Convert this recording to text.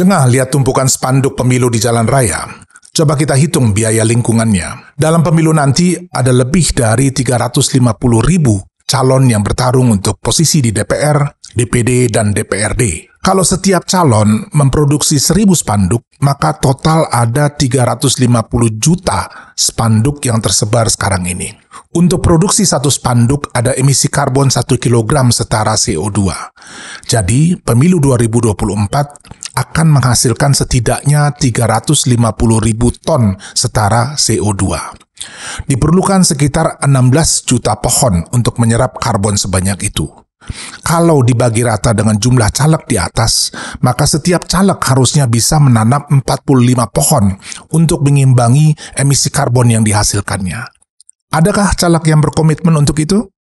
Jengah lihat tumpukan spanduk pemilu di jalan raya. Coba kita hitung biaya lingkungannya. Dalam pemilu nanti ada lebih dari 350 ribu calon yang bertarung untuk posisi di DPR, DPD, dan DPRD. Kalau setiap calon memproduksi seribu spanduk, maka total ada 350 juta spanduk yang tersebar sekarang ini. Untuk produksi satu spanduk ada emisi karbon 1 kg setara CO2. Jadi, pemilu 2024 akan menghasilkan setidaknya 350 ribu ton setara CO2. Diperlukan sekitar 16 juta pohon untuk menyerap karbon sebanyak itu. Kalau dibagi rata dengan jumlah caleg di atas, maka setiap caleg harusnya bisa menanam 45 pohon untuk mengimbangi emisi karbon yang dihasilkannya. Adakah caleg yang berkomitmen untuk itu?